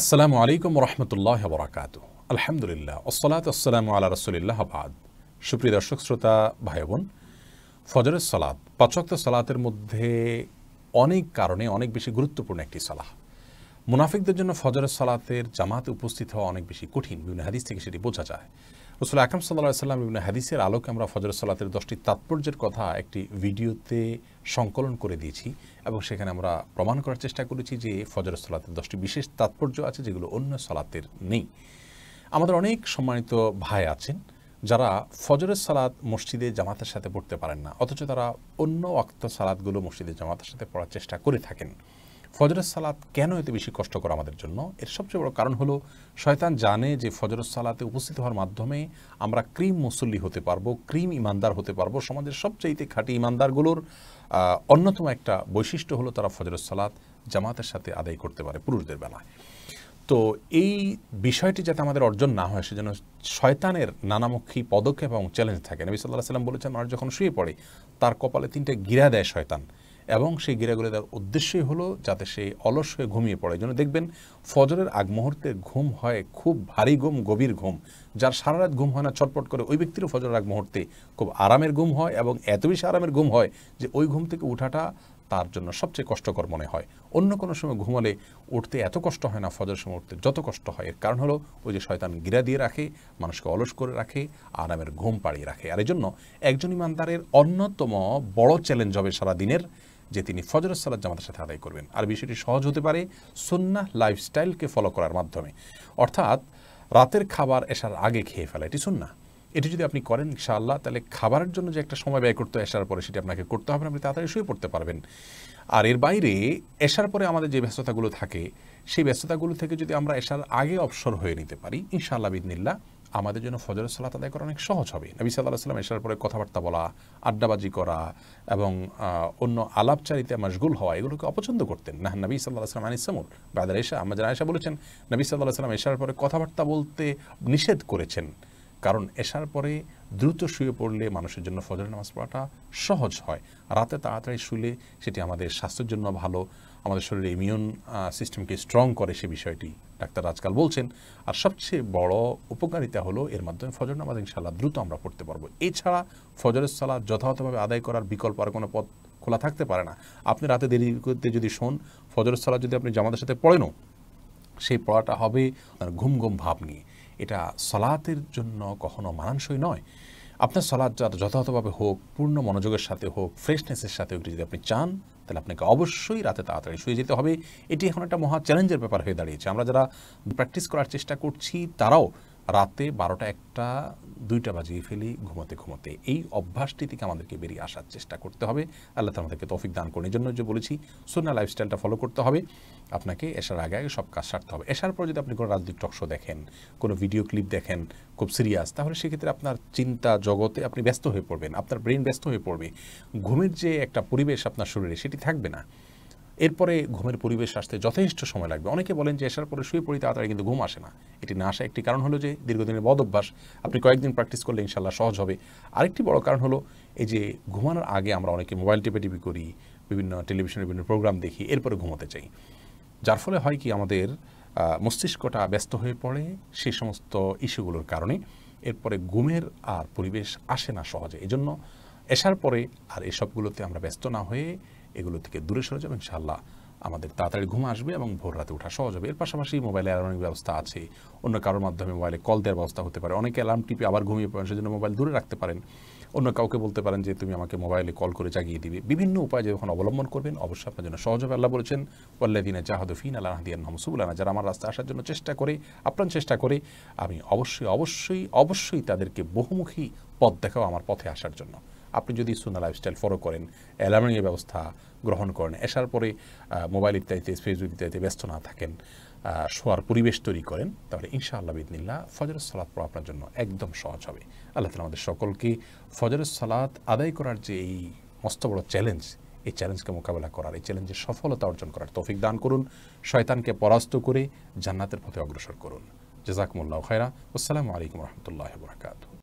আসসালামু আলাইকুম রহমতুল্লাহ বরাকাত আলহামদুলিল্লাহ ওসলাত আসসালাম আল্লাহ রসুলিল্লাহ আবাদ সুপ্রিয় দর্শক শ্রোতা ভাই বোন ফজরের সালাত পাচক্ত সালাতের মধ্যে অনেক কারণে অনেক বেশি গুরুত্বপূর্ণ একটি সালাহ মুনাফিকদের জন্য ফজরের সালাতের জামাতে উপস্থিত হওয়া অনেক বেশি কঠিন বিভিন্ন হাদিস থেকে সেটি বোঝা যায় রসুল আকরম সাল্লাহ সাল্লাম বিভিন্ন হাদিসের আলোকে আমরা ফজর সালাতের দশটি তাৎপর্যের কথা একটি ভিডিওতে সংকলন করে দিয়েছি এবং সেখানে আমরা প্রমাণ করার চেষ্টা করেছি যে ফজর সালাতের দশটি বিশেষ তাৎপর্য আছে যেগুলো অন্য সালাতের নেই আমাদের অনেক সম্মানিত ভাই আছেন যারা ফজরের সালাত মসজিদে জামাতের সাথে পড়তে পারেন না অথচ তারা অন্য অক্ত সালাদগুলো মসজিদে জামাতের সাথে পড়ার চেষ্টা করে থাকেন ফজরের সালাত কেন এতে বেশি কষ্টকর আমাদের জন্য এর সবচেয়ে বড় কারণ হলো শয়তান জানে যে ফজরের সালাতে উপস্থিত হওয়ার মাধ্যমে আমরা ক্রিম মুসল্লি হতে পারবো ক্রিম ইমানদার হতে পারবো সমাজের সবচেয়েতে খাঁটি ইমানদারগুলোর অন্যতম একটা বৈশিষ্ট্য হলো তারা ফজরের সালাত জামাতের সাথে আদায় করতে পারে পুরুষদের বেলায় তো এই বিষয়টি যাতে আমাদের অর্জন না হয় সেজন্য শয়তানের নানামুখী পদক্ষেপ এবং চ্যালেঞ্জ থাকে নবী সাল্লাহ সাল্লাম বলেছেন মানুষ যখন শুয়ে পড়ে তার কপালে তিনটা গিরা দেয় শয়তান এবং সেই গিরাগুলি দেওয়ার উদ্দেশ্যই হলো যাতে সেই অলস হয়ে ঘুমিয়ে পড়ে যেন দেখবেন ফজরের আগ মুহূর্তে ঘুম হয় খুব ভারী ঘুম গভীর ঘুম যার সারা রাত ঘুম হয় না ছটপট করে ওই ব্যক্তিরও ফজরের আগ মুহূর্তে খুব আরামের ঘুম হয় এবং এত বেশি আরামের ঘুম হয় যে ওই ঘুম থেকে উঠাটা তার জন্য সবচেয়ে কষ্টকর মনে হয় অন্য কোনো সময় ঘুমালে উঠতে এত কষ্ট হয় না ফজর সময় উঠতে যত কষ্ট হয় এর কারণ হলো ওই যে শয়তান গিরা দিয়ে রাখে মানুষকে অলস করে রাখে আরামের ঘুম পাড়িয়ে রাখে আর এই জন্য একজন ইমানদারের অন্যতম বড় চ্যালেঞ্জ হবে সারা দিনের যে তিনি ফজর সালাদ জামাতের সাথে আদায় করবেন আর বিষয়টি সহজ হতে পারে সুন্না লাইফস্টাইলকে ফলো করার মাধ্যমে অর্থাৎ রাতের খাবার এসার আগে খেয়ে ফেলা এটি সুন্না এটি যদি আপনি করেন ইনশাআল্লাহ তাহলে খাবারের জন্য যে একটা সময় ব্যয় করতে এসার পরে সেটি আপনাকে করতে হবে আপনি তাড়াতাড়ি শুয়ে পড়তে পারবেন আর এর বাইরে এসার পরে আমাদের যে ব্যস্ততাগুলো থাকে সেই ব্যস্ততাগুলো থেকে যদি আমরা এসার আগে অবসর হয়ে নিতে পারি ইনশাআল্লাহ বিদিনিল্লা আমাদের জন্য ফজরের সালাত আদায় করা অনেক সহজ হবে নবী সাল্লাহ সাল্লাম এসার পরে কথাবার্তা বলা আড্ডাবাজি করা এবং অন্য আলাপচারিতে মশগুল হওয়া এগুলোকে অপছন্দ করতেন না নবী সাল্লাহ সাল্লাম আনিসামুল বাদার এসা যারা এসা বলেছেন নবী সাল্লাহ সাল্লাম এসার পরে কথাবার্তা বলতে নিষেধ করেছেন কারণ এসার পরে দ্রুত শুয়ে পড়লে মানুষের জন্য ফজরের নামাজ পড়াটা সহজ হয় রাতে তাড়াতাড়ি শুলে সেটি আমাদের স্বাস্থ্যের জন্য ভালো আমাদের শরীরে ইমিউন সিস্টেমকে স্ট্রং করে সে বিষয়টি ডাক্তার আজকাল বলছেন আর সবচেয়ে বড় উপকারিতা হলো এর মাধ্যমে ফজর নামাজ ইনশাল্লাহ দ্রুত আমরা পড়তে পারবো এছাড়া ফজরের সালাদ যথাযথভাবে আদায় করার বিকল্প আর কোনো পথ খোলা থাকতে পারে না আপনি রাতে দেরি করতে যদি শোন ফজরের সালাদ যদি আপনি জামাতের সাথে পড়েনও সেই পড়াটা হবে ঘুম ঘুম ভাব নিয়ে এটা সলাতের জন্য কখনো মানানসই নয় আপনার সলাদ যথাযথভাবে হোক পূর্ণ মনোযোগের সাথে হোক ফ্রেশনেসের সাথে হোক যদি আপনি চান তাহলে আপনাকে অবশ্যই রাতে তাড়াতাড়ি শুয়ে যেতে হবে এটি এখন একটা মহা চ্যালেঞ্জের ব্যাপার হয়ে দাঁড়িয়েছে আমরা যারা প্র্যাকটিস করার চেষ্টা করছি তারাও রাতে বারোটা একটা দুইটা বাজিয়ে ফেলি ঘুমাতে ঘুমাতে এই অভ্যাসটি থেকে আমাদেরকে বেরিয়ে আসার চেষ্টা করতে হবে আল্লাহ আমাদেরকে তৌফিক দান করেন জন্য যে বলেছি সোনা লাইফস্টাইলটা ফলো করতে হবে আপনাকে এসার আগে আগে সব কাজ সারতে হবে এসার পর যদি আপনি কোনো রাজনৈতিক টকশো দেখেন কোনো ভিডিও ক্লিপ দেখেন খুব সিরিয়াস তাহলে সেক্ষেত্রে আপনার চিন্তা জগতে আপনি ব্যস্ত হয়ে পড়বেন আপনার ব্রেন ব্যস্ত হয়ে পড়বে ঘুমের যে একটা পরিবেশ আপনার শরীরে সেটি থাকবে না এরপরে ঘুমের পরিবেশ আসতে যথেষ্ট সময় লাগবে অনেকে বলেন যে আসার পরে শুয়ে পড়ি তাড়াতাড়ি কিন্তু ঘুম আসে না এটি না আসা একটি কারণ হলো যে দীর্ঘদিনের বদ অভ্যাস আপনি কয়েকদিন প্র্যাকটিস করলে ইনশাল্লাহ সহজ হবে আরেকটি বড় কারণ হলো এই যে ঘুমানোর আগে আমরা অনেকে মোবাইল টিপে টিপি করি বিভিন্ন টেলিভিশনের বিভিন্ন প্রোগ্রাম দেখি এরপরে ঘুমোতে চাই যার ফলে হয় কি আমাদের মস্তিষ্কটা ব্যস্ত হয়ে পড়ে সেই সমস্ত ইস্যুগুলোর কারণে এরপরে ঘুমের আর পরিবেশ আসে না সহজে এজন্য এসার পরে আর এসবগুলোতে আমরা ব্যস্ত না হয়ে এগুলো থেকে দূরে সরে যাবেন ইনশাআল্লাহ আমাদের তাড়াতাড়ি ঘুম আসবে এবং ভোর রাতে ওঠা সহজ হবে এর পাশাপাশি মোবাইলে অ্যালার্মিং ব্যবস্থা আছে অন্য কারোর মাধ্যমে মোবাইলে কল দেওয়ার ব্যবস্থা হতে পারে অনেকে অ্যালার্ম টিপে আবার ঘুমিয়ে পড়েন সেজন্য মোবাইল দূরে রাখতে পারেন অন্য কাউকে বলতে পারেন যে তুমি আমাকে মোবাইলে কল করে জাগিয়ে দিবে বিভিন্ন উপায় যখন অবলম্বন করবেন অবশ্যই আপনার জন্য সহজ হবে আল্লাহ বলেছেন ওয়াল্লাদিনা জাহাদুফিন আল্লাহ হাদিয়ান হমসুবুল্লানা যারা আমার রাস্তায় আসার জন্য চেষ্টা করে আপ্রাণ চেষ্টা করে আমি অবশ্যই অবশ্যই অবশ্যই তাদেরকে বহুমুখী পথ দেখাও আমার পথে আসার জন্য আপনি যদি সুন্দর লাইফস্টাইল ফলো করেন অ্যালার্মিংয়ের ব্যবস্থা গ্রহণ করেন এসার পরে মোবাইল ইত্যাদিতে ফেসবুক ইত্যাদিতে ব্যস্ত না থাকেন শোয়ার পরিবেশ তৈরি করেন তাহলে ইনশাআল্লাহ বিদিনিল্লা ফজর সালাত পড়া আপনার জন্য একদম সহজ হবে আল্লাহ তালা আমাদের সকলকে ফজর সালাত আদায় করার যে এই মস্ত বড় চ্যালেঞ্জ এই চ্যালেঞ্জকে মোকাবেলা করার এই চ্যালেঞ্জের সফলতা অর্জন করার তৌফিক দান করুন শয়তানকে পরাস্ত করে জান্নাতের পথে অগ্রসর করুন জেজাকমুল্লাহ খায়রা আসসালামু আলাইকুম রহমতুল্লাহ বরাকাতু